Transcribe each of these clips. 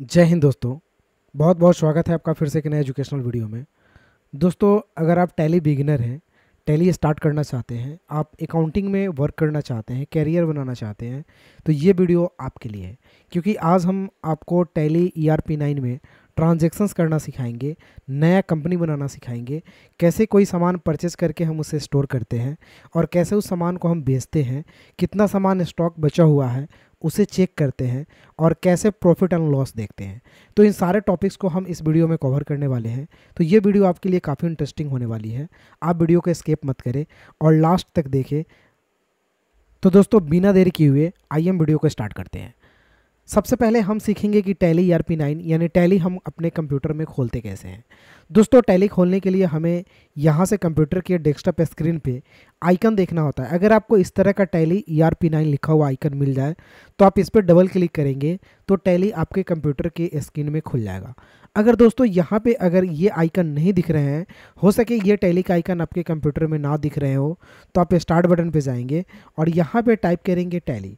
जय हिंद दोस्तों बहुत बहुत स्वागत है आपका फिर से एक नए एजुकेशनल वीडियो में दोस्तों अगर आप टैली बिगिनर हैं टैली स्टार्ट करना चाहते हैं आप अकाउंटिंग में वर्क करना चाहते हैं कैरियर बनाना चाहते हैं तो ये वीडियो आपके लिए है क्योंकि आज हम आपको Tally E R P nine में ट्रांजेक्शन्स करना सिखाएंगे नया कंपनी बनाना सिखाएंगे कैसे कोई सामान परचेज करके हम उसे स्टोर करते हैं और कैसे उस सामान को हम बेचते हैं कितना सामान स्टॉक बचा हुआ है उसे चेक करते हैं और कैसे प्रॉफिट एंड लॉस देखते हैं तो इन सारे टॉपिक्स को हम इस वीडियो में कवर करने वाले हैं तो ये वीडियो आपके लिए काफ़ी इंटरेस्टिंग होने वाली है आप वीडियो को स्केप मत करें और लास्ट तक देखें तो दोस्तों बिना देरी किए हुए आइए हम वीडियो को स्टार्ट करते हैं सबसे पहले हम सीखेंगे कि टैली आर पी नाइन यानी टैली हम अपने कंप्यूटर में खोलते कैसे हैं दोस्तों टैली खोलने के लिए हमें यहाँ से कंप्यूटर के डेस्कटॉप स्क्रीन पे आइकन देखना होता है अगर आपको इस तरह का Tally E R P nine लिखा हुआ आइकन मिल जाए तो आप इस पर डबल क्लिक करेंगे तो टैली आपके कंप्यूटर के स्क्रीन में खुल जाएगा अगर दोस्तों यहाँ पे अगर ये आइकन नहीं दिख रहे हैं हो सके ये टैली का आइकन आपके कंप्यूटर में ना दिख रहे हो तो आप स्टार्ट बटन पर जाएंगे और यहाँ पर टाइप करेंगे टैली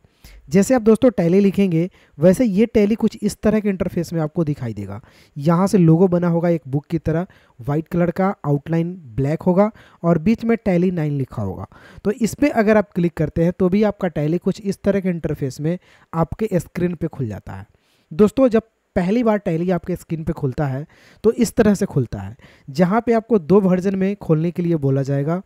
जैसे आप दोस्तों टैली लिखेंगे वैसे ये टैली कुछ इस तरह के इंटरफेस में आपको दिखाई देगा यहाँ से लोगो बना होगा एक बुक की तरह वाइट कलर का आउटलाइन ब्लैक होगा और बीच में टैली नाइन लिखा होगा तो इस पर अगर आप क्लिक करते हैं तो भी आपका टैली कुछ इस तरह के इंटरफेस में आपके स्क्रीन पर खुल जाता है दोस्तों जब पहली बार टैली आपके स्क्रीन पे खुलता है तो इस तरह से खुलता है जहाँ पे आपको दो वर्जन में खोलने के लिए बोला जाएगा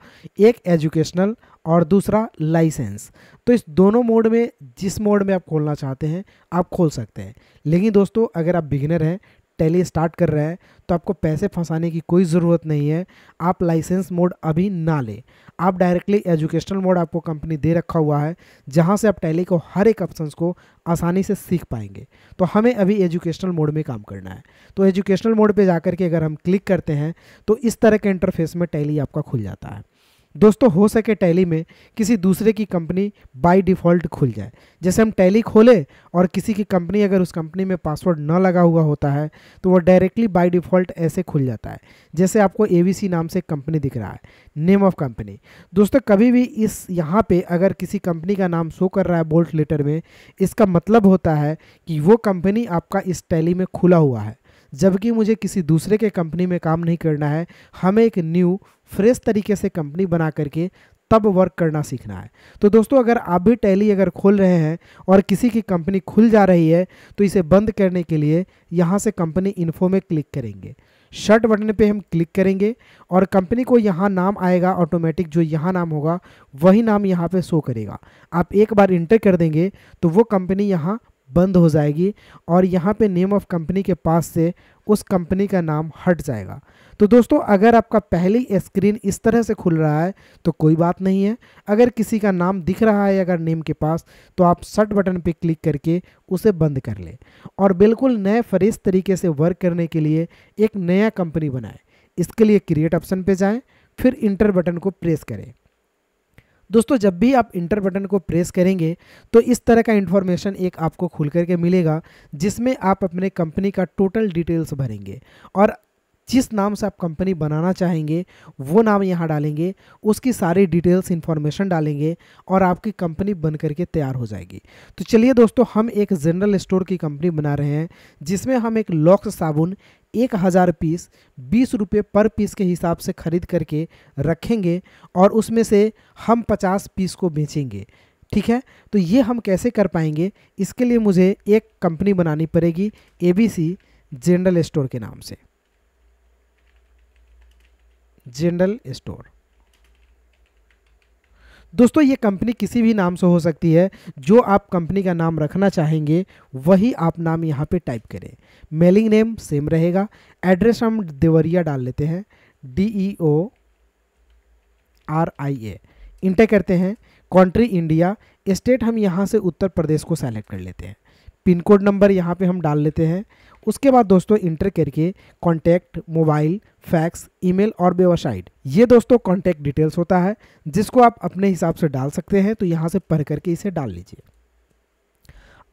एक एजुकेशनल और दूसरा लाइसेंस तो इस दोनों मोड में जिस मोड में आप खोलना चाहते हैं आप खोल सकते हैं लेकिन दोस्तों अगर आप बिगिनर हैं टैली स्टार्ट कर रहे हैं तो आपको पैसे फंसाने की कोई ज़रूरत नहीं है आप लाइसेंस मोड अभी ना लें आप डायरेक्टली एजुकेशनल मोड आपको कंपनी दे रखा हुआ है जहाँ से आप टैली को हर एक ऑप्शन को आसानी से सीख पाएंगे तो हमें अभी एजुकेशनल मोड में काम करना है तो एजुकेशनल मोड पे जाकर के अगर हम क्लिक करते हैं तो इस तरह के इंटरफेस में टैली आपका खुल जाता है दोस्तों हो सके टैली में किसी दूसरे की कंपनी बाय डिफ़ॉल्ट खुल जाए जैसे हम टैली खोले और किसी की कंपनी अगर उस कंपनी में पासवर्ड न लगा हुआ होता है तो वो डायरेक्टली बाय डिफ़ॉल्ट ऐसे खुल जाता है जैसे आपको ए नाम से कंपनी दिख रहा है नेम ऑफ कंपनी दोस्तों कभी भी इस यहाँ पर अगर किसी कंपनी का नाम शो कर रहा है बोल्ट लेटर में इसका मतलब होता है कि वो कंपनी आपका इस टैली में खुला हुआ है जबकि मुझे किसी दूसरे के कंपनी में काम नहीं करना है हमें एक न्यू फ्रेश तरीके से कंपनी बना करके तब वर्क करना सीखना है तो दोस्तों अगर आप भी टैली अगर खोल रहे हैं और किसी की कंपनी खुल जा रही है तो इसे बंद करने के लिए यहाँ से कंपनी इन्फो में क्लिक करेंगे शर्ट बटन पे हम क्लिक करेंगे और कंपनी को यहाँ नाम आएगा ऑटोमेटिक जो यहाँ नाम होगा वही नाम यहाँ पे शो करेगा आप एक बार इंटर कर देंगे तो वो कंपनी यहाँ बंद हो जाएगी और यहाँ पे नेम ऑफ कंपनी के पास से उस कंपनी का नाम हट जाएगा तो दोस्तों अगर आपका पहली स्क्रीन इस तरह से खुल रहा है तो कोई बात नहीं है अगर किसी का नाम दिख रहा है अगर नेम के पास तो आप शट बटन पर क्लिक करके उसे बंद कर लें और बिल्कुल नए फ्रेश तरीके से वर्क करने के लिए एक नया कंपनी बनाएं इसके लिए क्रिएट ऑप्शन पे जाएं फिर इंटर बटन को प्रेस करें दोस्तों जब भी आप इंटर बटन को प्रेस करेंगे तो इस तरह का इन्फॉर्मेशन एक आपको खुल करके मिलेगा जिसमें आप अपने कंपनी का टोटल डिटेल्स भरेंगे और जिस नाम से आप कंपनी बनाना चाहेंगे वो नाम यहाँ डालेंगे उसकी सारी डिटेल्स इन्फॉर्मेशन डालेंगे और आपकी कंपनी बन करके तैयार हो जाएगी तो चलिए दोस्तों हम एक जनरल स्टोर की कंपनी बना रहे हैं जिसमें हम एक लॉक्स साबुन एक हज़ार पीस बीस रुपये पर पीस के हिसाब से ख़रीद करके रखेंगे और उसमें से हम पचास पीस को बेचेंगे ठीक है तो ये हम कैसे कर पाएंगे इसके लिए मुझे एक कंपनी बनानी पड़ेगी A B C general store के नाम से जनरल स्टोर दोस्तों ये कंपनी किसी भी नाम से हो सकती है जो आप कंपनी का नाम रखना चाहेंगे वही आप नाम यहाँ पे टाइप करें मेलिंग नेम सेम रहेगा एड्रेस हम देवरिया डाल लेते हैं D E O R I A enter करते हैं कंट्री इंडिया स्टेट हम यहाँ से उत्तर प्रदेश को सेलेक्ट कर लेते हैं पिन कोड नंबर यहाँ पे हम डाल लेते हैं उसके बाद दोस्तों इंटर करके कॉन्टैक्ट मोबाइल फैक्स ईमेल और वेबसाइट ये दोस्तों कॉन्टैक्ट डिटेल्स होता है जिसको आप अपने हिसाब से डाल सकते हैं तो यहाँ से पढ़ करके इसे डाल लीजिए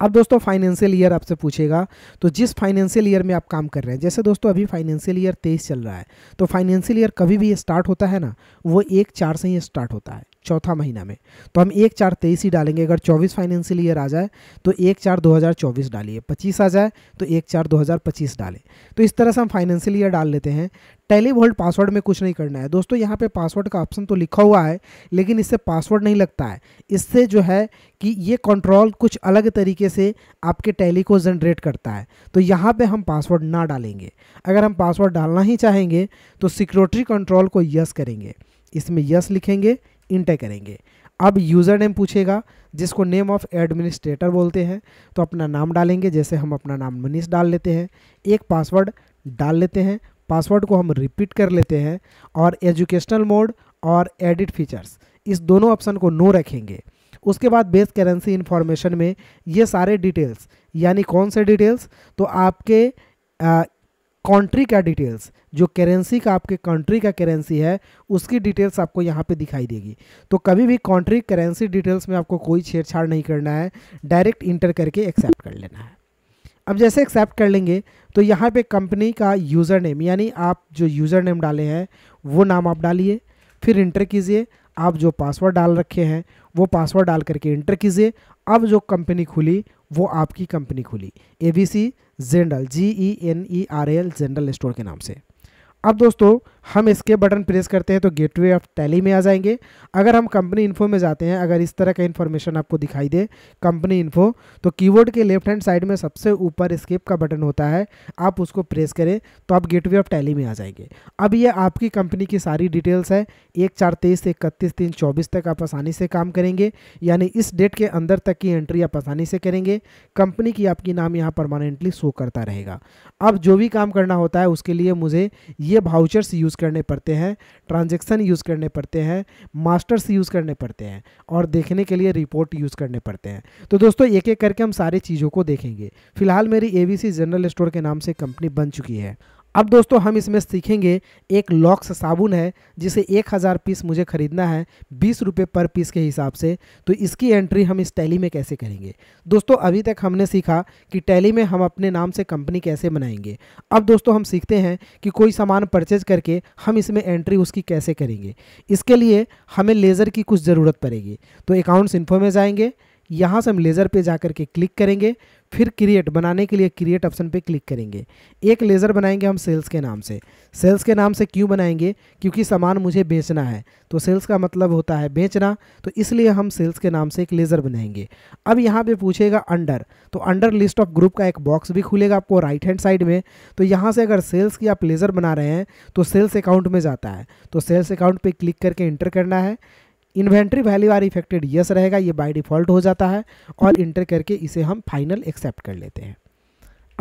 अब दोस्तों फाइनेंशियल ईयर आपसे पूछेगा तो जिस फाइनेंशियल ईयर में आप काम कर रहे हैं जैसे दोस्तों अभी फाइनेंशियल ईयर तेईस चल रहा है तो फाइनेंशियल ईयर कभी भी स्टार्ट होता है ना वो एक चार से ही स्टार्ट होता है चौथा महीना में तो हम एक चार तेईस ही डालेंगे अगर चौबीस फाइनेंशियल ईयर आ जाए तो एक चार दो हज़ार चौबीस डालिए पच्चीस आ जाए तो एक चार दो हज़ार पच्चीस डालें तो इस तरह से हम फाइनेंशियल ईयर डाल लेते हैं टेली वोल्ट पासवर्ड में कुछ नहीं करना है दोस्तों यहाँ पे पासवर्ड का ऑप्शन तो लिखा हुआ है लेकिन इससे पासवर्ड नहीं लगता है इससे जो है कि ये कंट्रोल कुछ अलग तरीके से आपके टैली को जनरेट करता है तो यहाँ पे हम पासवर्ड ना डालेंगे अगर हम पासवर्ड डालना ही चाहेंगे तो सिक्योरिटी कंट्रोल को यस करेंगे इसमें यस लिखेंगे इंटर करेंगे अब यूज़र नेम पूछेगा जिसको नेम ऑफ एडमिनिस्ट्रेटर बोलते हैं तो अपना नाम डालेंगे जैसे हम अपना नाम मनीष डाल लेते हैं एक पासवर्ड डाल लेते हैं पासवर्ड को हम रिपीट कर लेते हैं और एजुकेशनल मोड और एडिट फीचर्स इस दोनों ऑप्शन को नो रखेंगे उसके बाद बेस करेंसी इन्फॉर्मेशन में ये सारे डिटेल्स यानी कौन से डिटेल्स तो आपके कंट्री का डिटेल्स जो करेंसी का आपके कंट्री का करेंसी है उसकी डिटेल्स आपको यहाँ पे दिखाई देगी तो कभी भी कंट्री करेंसी डिटेल्स में आपको कोई छेड़छाड़ नहीं करना है डायरेक्ट इंटर करके एक्सेप्ट कर लेना है अब जैसे एक्सेप्ट कर लेंगे तो यहाँ पे कंपनी का यूज़र नेम यानी आप जो यूज़र नेम डाले हैं वो नाम आप डालिए फिर इंटर कीजिए आप जो पासवर्ड डाल रखे हैं वो पासवर्ड डाल करके इंटर कीजिए अब जो कंपनी खुली वो आपकी कंपनी खुली A B C general G E N E R L general store के नाम से अब दोस्तों हम इसके बटन प्रेस करते हैं तो गेटवे ऑफ टैली में आ जाएंगे अगर हम कंपनी इन्फो में जाते हैं अगर इस तरह का इन्फॉर्मेशन आपको दिखाई दे कंपनी इन्फो तो कीबोर्ड के लेफ्ट हैंड साइड में सबसे ऊपर स्केप का बटन होता है आप उसको प्रेस करें तो आप गेटवे ऑफ टैली में आ जाएंगे अब ये आपकी कंपनी की सारी डिटेल्स है एक चार तेईस इकतीस तीन चौबीस तक आप आसानी से काम करेंगे यानी इस डेट के अंदर तक की एंट्री आप आसानी से करेंगे कंपनी की आपकी नाम यहाँ परमानेंटली शो करता रहेगा अब जो भी काम करना होता है उसके लिए मुझे ये भाउचर्स यूज़ करने पड़ते हैं ट्रांजेक्शन यूज़ करने पड़ते हैं मास्टर्स यूज़ करने पड़ते हैं और देखने के लिए रिपोर्ट यूज़ करने पड़ते हैं तो दोस्तों एक एक करके हम सारी चीज़ों को देखेंगे फिलहाल मेरी ए जनरल स्टोर के नाम से कंपनी बन चुकी है अब दोस्तों हम इसमें सीखेंगे एक लॉक्स साबुन है जिसे एक हज़ार पीस मुझे ख़रीदना है बीस रुपये पर पीस के हिसाब से तो इसकी एंट्री हम इस टैली में कैसे करेंगे दोस्तों अभी तक हमने सीखा कि टैली में हम अपने नाम से कंपनी कैसे बनाएंगे अब दोस्तों हम सीखते हैं कि कोई सामान परचेज करके हम इसमें एंट्री उसकी कैसे करेंगे इसके लिए हमें लेज़र की कुछ ज़रूरत पड़ेगी तो अकाउंट्स इन्फो में जाएंगे यहाँ से हम लेज़र पे जा कर के क्लिक करेंगे फिर क्रिएट बनाने के लिए क्रिएट ऑप्शन पे क्लिक करेंगे एक लेज़र बनाएंगे हम सेल्स के नाम से सेल्स के नाम से क्यों बनाएंगे क्योंकि सामान मुझे बेचना है तो सेल्स का मतलब होता है बेचना तो इसलिए हम सेल्स के नाम से एक लेज़र बनाएंगे अब यहाँ पर पूछेगा अंडर तो अंडर लिस्ट ऑफ ग्रुप का एक बॉक्स भी खुलेगा आपको राइट हैंड साइड में तो यहाँ से अगर सेल्स की आप लेज़र बना रहे हैं तो सेल्स अकाउंट में जाता है तो सेल्स अकाउंट पर क्लिक करके इंटर करना है inventory value are affected yes रहेगा ये बाय डिफ़ॉल्ट हो जाता है और इंटर करके इसे हम फाइनल एक्सेप्ट कर लेते हैं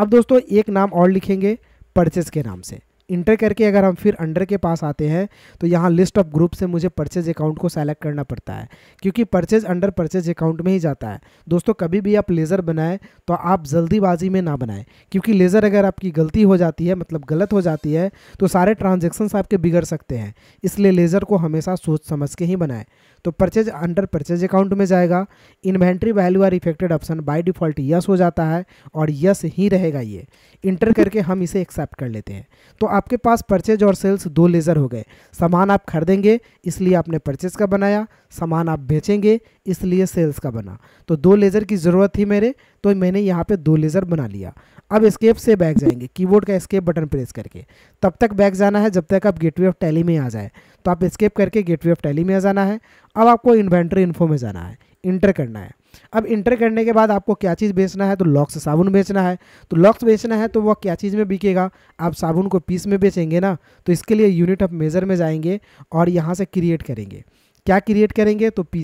अब दोस्तों एक नाम और लिखेंगे परचेज के नाम से इंटर करके अगर हम फिर अंडर के पास आते हैं तो यहाँ लिस्ट ऑफ ग्रुप से मुझे परचेज अकाउंट को सेलेक्ट करना पड़ता है क्योंकि परचेज अंडर परचेज अकाउंट में ही जाता है दोस्तों कभी भी आप लेज़र बनाएं तो आप जल्दीबाजी में ना बनाएं क्योंकि लेज़र अगर आपकी गलती हो जाती है मतलब गलत हो जाती है तो सारे ट्रांजेक्शन्स आपके बिगड़ सकते हैं इसलिए लेज़र को हमेशा सोच समझ के ही बनाएँ तो परचेज अंडर परचेज अकाउंट में जाएगा inventory value are affected option by default yes हो जाता है और यस ही रहेगा ये इंटर करके हम इसे एक्सेप्ट कर लेते हैं तो आपके पास परचेज और सेल्स दो लेज़र हो गए सामान आप खरीदेंगे इसलिए आपने परचेज का बनाया सामान आप बेचेंगे इसलिए सेल्स का बना तो दो लेज़र की ज़रूरत थी मेरे तो मैंने यहाँ पर दो लेज़र बना लिया अब स्केप से बैग जाएंगे कीबोर्ड का स्केप बटन प्रेस करके तब तक बैग जाना है जब तक आप गेटवे ऑफ टैली में आ जाए तो आप स्केप करके गेटवे ऑफ टैली में आ जाना है अब आपको इन्वेंट्री इन्फो में जाना है इंटर करना है अब इंटर करने के बाद आपको क्या चीज़ बेचना है तो लॉक्स साबुन बेचना है तो लॉक्स बेचना है तो वह क्या चीज़ में बिकेगा आप साबुन को पीस में बेचेंगे ना तो इसके लिए यूनिट ऑफ मेज़र में जाएंगे और यहाँ से क्रिएट करेंगे क्या क्रिएट करेंगे तो पी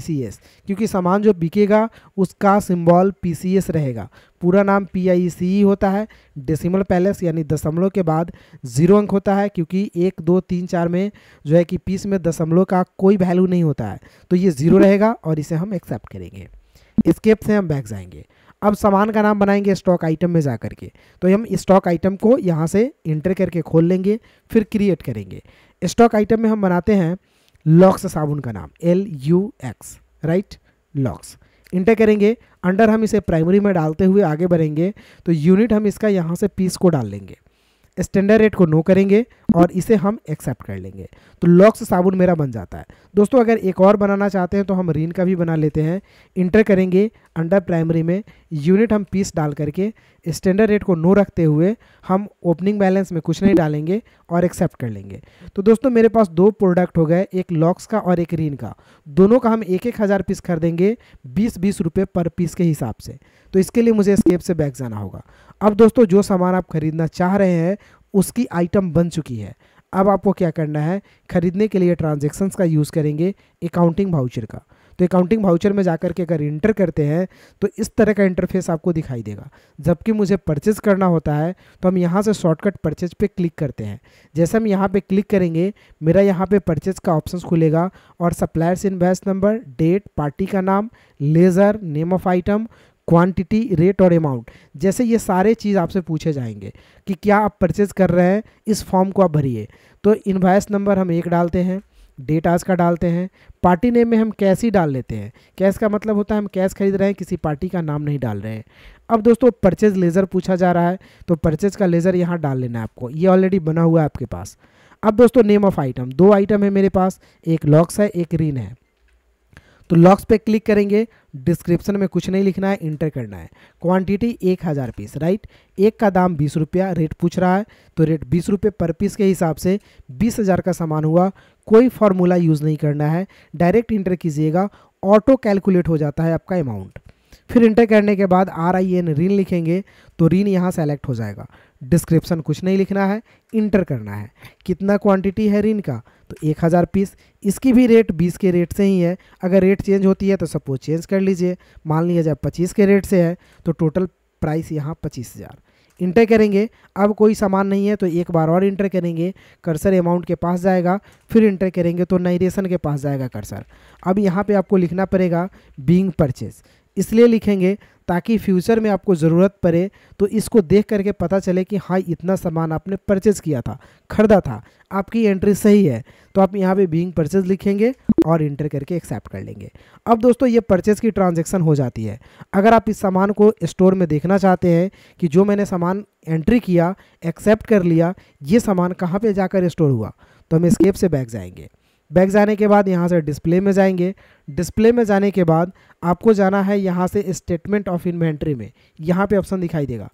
क्योंकि सामान जो बिकेगा उसका सिम्बॉल पी रहेगा पूरा नाम पी आई सी होता है डेसिमल पैलेस यानी दशमलव के बाद जीरो अंक होता है क्योंकि एक दो तीन चार में जो है कि पीस में दशमलव का कोई वैल्यू नहीं होता है तो ये ज़ीरो हम्म। रहेगा और इसे हम एक्सेप्ट करेंगे स्केप से हम बैग जाएंगे अब सामान का नाम बनाएंगे स्टॉक आइटम में जा करके तो हम स्टॉक आइटम को यहाँ से इंटर करके खोल लेंगे फिर क्रिएट करेंगे स्टॉक आइटम में हम बनाते हैं लॉक्स साबुन का नाम L U X right Lux enter करेंगे अंडर हम इसे प्राइमरी में डालते हुए आगे बढ़ेंगे तो यूनिट हम इसका यहाँ से पीस को डाल लेंगे स्टैंडर्ड रेट को नो करेंगे और इसे हम एक्सेप्ट कर लेंगे तो लॉक्स साबुन मेरा बन जाता है दोस्तों अगर एक और बनाना चाहते हैं तो हम रीन का भी बना लेते हैं इंटर करेंगे अंडर प्राइमरी में यूनिट हम पीस डाल करके स्टैंडर्ड रेट को नो रखते हुए हम ओपनिंग बैलेंस में कुछ नहीं डालेंगे और एक्सेप्ट कर लेंगे तो दोस्तों मेरे पास दो प्रोडक्ट हो गए एक लॉक्स का और एक रीन का दोनों का हम एक एक हज़ार पीस खरीदेंगे बीस बीस रुपये पर पीस के हिसाब से तो इसके लिए मुझे स्केप से बैग जाना होगा अब दोस्तों जो सामान आप खरीदना चाह रहे हैं उसकी आइटम बन चुकी है अब आपको क्या करना है खरीदने के लिए ट्रांजेक्शन्स का यूज़ करेंगे अकाउंटिंग भाउचर का तो अकाउंटिंग भाउचर में जाकर के अगर इंटर करते हैं तो इस तरह का इंटरफेस आपको दिखाई देगा जबकि मुझे परचेज करना होता है तो हम यहाँ से शॉर्टकट परचेज पे क्लिक करते हैं जैसे हम यहाँ पे क्लिक करेंगे मेरा यहाँ पे परचेज का ऑप्शन खुलेगा और suppliers invoice number date party का नाम ledger name of item quantity rate और अमाउंट जैसे ये सारे चीज़ आपसे पूछे जाएंगे कि क्या आप परचेज़ कर रहे हैं इस फॉर्म को आप भरिए तो इन्वाइस नंबर हम एक डालते हैं डेट आज का डालते हैं पार्टी नेम में हम कैश ही डाल लेते हैं कैश का मतलब होता है हम कैश खरीद रहे हैं किसी पार्टी का नाम नहीं डाल रहे हैं अब दोस्तों परचेज लेज़र पूछा जा रहा है तो परचेज का लेज़र यहाँ डाल लेना है आपको ये ऑलरेडी बना हुआ है आपके पास अब दोस्तों नेम ऑफ आइटम दो आइटम है मेरे पास एक लॉक्स है एक रिन है तो लॉक्स पे क्लिक करेंगे डिस्क्रिप्शन में कुछ नहीं लिखना है इंटर करना है क्वांटिटी एक हज़ार पीस राइट एक का दाम बीस रुपया रेट पूछ रहा है तो रेट बीस रुपये पर पीस के हिसाब से बीस हज़ार का सामान हुआ कोई फार्मूला यूज़ नहीं करना है डायरेक्ट इंटर कीजिएगा ऑटो कैलकुलेट हो जाता है आपका अमाउंट फिर इंटर करने के बाद आर आई एन रीन लिखेंगे तो ऋण यहाँ सेलेक्ट हो जाएगा डिस्क्रिप्शन कुछ नहीं लिखना है इंटर करना है कितना क्वांटिटी है ऋण का तो एक हज़ार पीस इसकी भी रेट बीस के रेट से ही है अगर रेट चेंज होती है तो सपोज चेंज कर लीजिए मान लीजिए जब पच्चीस के रेट से है तो टोटल प्राइस यहाँ पच्चीस हज़ार इंटर करेंगे अब कोई सामान नहीं है तो एक बार और इंटर करेंगे कर्सर अमाउंट के पास जाएगा फिर इंटर करेंगे तो नाइरेशन के पास जाएगा कर्सर अब यहाँ पर आपको लिखना पड़ेगा बींग परचेज इसलिए लिखेंगे ताकि फ्यूचर में आपको ज़रूरत पड़े तो इसको देख करके पता चले कि हाँ इतना सामान आपने परचेज़ किया था खरीदा था आपकी एंट्री सही है तो आप यहाँ पे बीइंग परचेज लिखेंगे और इंटर करके एक्सेप्ट कर लेंगे अब दोस्तों ये परचेज़ की ट्रांजैक्शन हो जाती है अगर आप इस सामान को स्टोर में देखना चाहते हैं कि जो मैंने सामान एंट्री किया एक्सेप्ट कर लिया ये सामान कहाँ पर जाकर स्टोर हुआ तो हम स्केप से बैग जाएंगे बैक जाने के बाद यहाँ से डिस्प्ले में जाएंगे डिस्प्ले में जाने के बाद आपको जाना है यहाँ से स्टेटमेंट ऑफ इन्वेंट्री में यहाँ पे ऑप्शन दिखाई देगा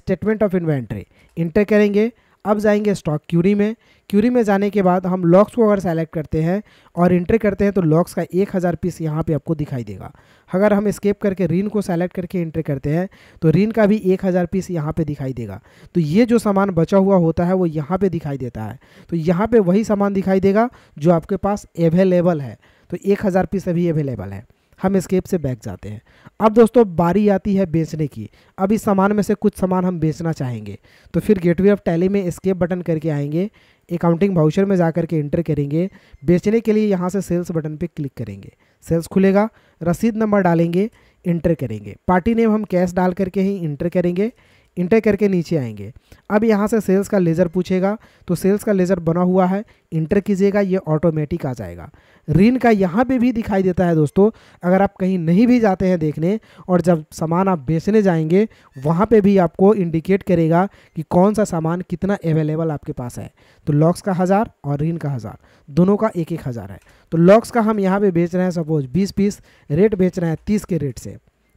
स्टेटमेंट ऑफ इन्वेंट्री इंटर करेंगे अब जाएंगे स्टॉक क्यूरी में क्यूरी में जाने के बाद हम लॉक्स को अगर सेलेक्ट करते हैं और इंटर करते हैं तो लॉक्स का एक हज़ार पीस यहाँ पे आपको दिखाई देगा अगर हम स्केप करके रीन को सेलेक्ट करके इंटर करते हैं तो रीन का भी एक हज़ार पीस यहाँ पे दिखाई देगा तो ये जो सामान बचा हुआ होता है वो यहाँ पर दिखाई देता है तो यहाँ पर वही सामान दिखाई देगा जो आपके पास अवेलेबल है तो एक हज़ार पीस अभी अवेलेबल है हम स्केप से बैग जाते हैं अब दोस्तों बारी आती है बेचने की अब इस सामान में से कुछ सामान हम बेचना चाहेंगे तो फिर गेटवे ऑफ टैली में स्केप बटन करके आएंगे अकाउंटिंग भाउचर में जा करके इंटर करेंगे बेचने के लिए यहाँ से सेल्स बटन पे क्लिक करेंगे सेल्स खुलेगा रसीद नंबर डालेंगे इंटर करेंगे पार्टी नेम हम कैश डाल करके ही इंटर करेंगे इंटर करके नीचे आएंगे अब यहाँ से सेल्स का लेज़र पूछेगा तो सेल्स का लेज़र बना हुआ है इंटर कीजिएगा ये ऑटोमेटिक आ जाएगा ऋण का यहाँ पे भी दिखाई देता है दोस्तों अगर आप कहीं नहीं भी जाते हैं देखने और जब सामान आप बेचने जाएंगे वहाँ पे भी आपको इंडिकेट करेगा कि कौन सा सामान कितना अवेलेबल आपके पास है तो लॉक्स का हज़ार और ऋण का हज़ार दोनों का एक एक हज़ार है तो लॉक्स का हम यहाँ पर बेच रहे हैं सपोज बीस पीस रेट बेच रहे हैं तीस के रेट से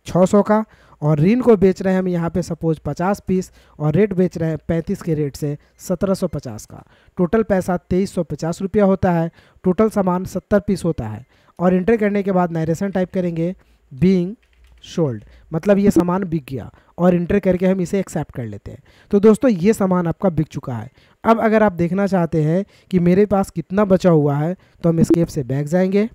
600 का और ऋण को बेच रहे हैं हम यहाँ पे सपोज 50 पीस और रेट बेच रहे हैं 35 के रेट से 1750 का टोटल पैसा तेईस सौ रुपया होता है टोटल सामान 70 पीस होता है और इंटर करने के बाद नरेशन टाइप करेंगे बींग शोल्ड मतलब ये सामान बिक गया और इंटर करके हम इसे एक्सेप्ट कर लेते हैं तो दोस्तों ये सामान आपका बिक चुका है अब अगर आप देखना चाहते हैं कि मेरे पास कितना बचा हुआ है तो हम स्केप से बैग जाएंगे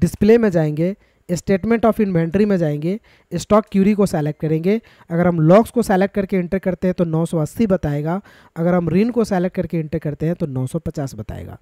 डिस्प्ले में जाएंगे स्टेटमेंट ऑफ इन्वेंट्री में जाएंगे स्टॉक क्यूरी को सेलेक्ट करेंगे अगर हम लॉक्स को सेलेक्ट करके इंटर करते हैं तो 980 बताएगा अगर हम रिन को सेलेक्ट करके इंटर करते हैं तो 950 बताएगा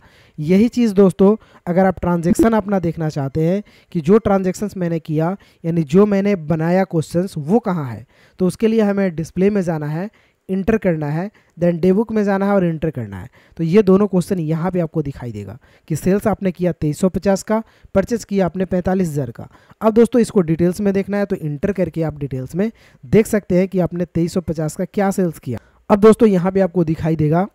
यही चीज़ दोस्तों अगर आप ट्रांजेक्शन अपना देखना चाहते हैं कि जो ट्रांजेक्शन्स मैंने किया यानी जो मैंने बनाया क्वेश्चन वो कहाँ है तो उसके लिए हमें डिस्प्ले में जाना है इंटर करना है देन डे बुक में जाना है और इंटर करना है तो ये दोनों क्वेश्चन यहाँ पे आपको दिखाई देगा कि सेल्स आपने किया 2350 का परचेस किया आपने 45000 का अब दोस्तों इसको डिटेल्स में देखना है तो इंटर करके आप डिटेल्स में देख सकते हैं कि आपने 2350 का क्या सेल्स किया अब दोस्तों यहाँ पर आपको दिखाई देगा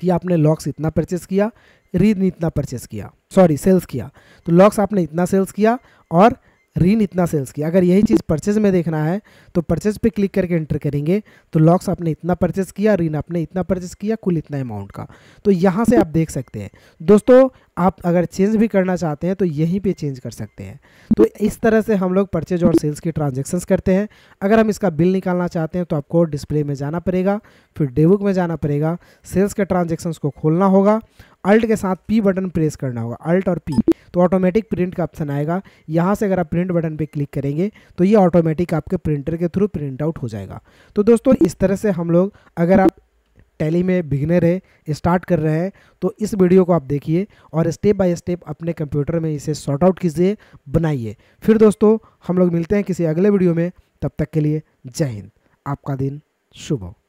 कि आपने लॉक्स इतना परचेस किया रीद इतना परचेस किया सॉरी सेल्स किया तो लॉक्स आपने इतना सेल्स किया और रीन इतना सेल्स की अगर यही चीज़ परचेज में देखना है तो परचेज पे क्लिक करके एंटर करेंगे तो लॉक्स आपने इतना परचेज किया रीन आपने इतना परचेज किया कुल इतना अमाउंट का तो यहाँ से आप देख सकते हैं दोस्तों आप अगर चेंज भी करना चाहते हैं तो यहीं पे चेंज कर सकते हैं तो इस तरह से हम लोग परचेज और सेल्स की ट्रांजेक्शन्स करते हैं अगर हम इसका बिल निकालना चाहते हैं तो आपको डिस्प्ले में जाना पड़ेगा फिर डेबुक में जाना पड़ेगा सेल्स के ट्रांजेक्शन्स को खोलना होगा अल्ट के साथ पी बटन प्रेस करना होगा अल्ट और पी तो ऑटोमेटिक प्रिंट का ऑप्शन आएगा यहाँ से अगर आप प्रिंट बटन पर क्लिक करेंगे तो ये ऑटोमेटिक आपके प्रिंटर के थ्रू प्रिंट आउट हो जाएगा तो दोस्तों इस तरह से हम लोग अगर आप टैली में बिगनर है स्टार्ट कर रहे हैं तो इस वीडियो को आप देखिए और स्टेप बाय स्टेप अपने कंप्यूटर में इसे सॉर्ट आउट कीजिए बनाइए फिर दोस्तों हम लोग मिलते हैं किसी अगले वीडियो में तब तक के लिए जय हिंद आपका दिन शुभ हो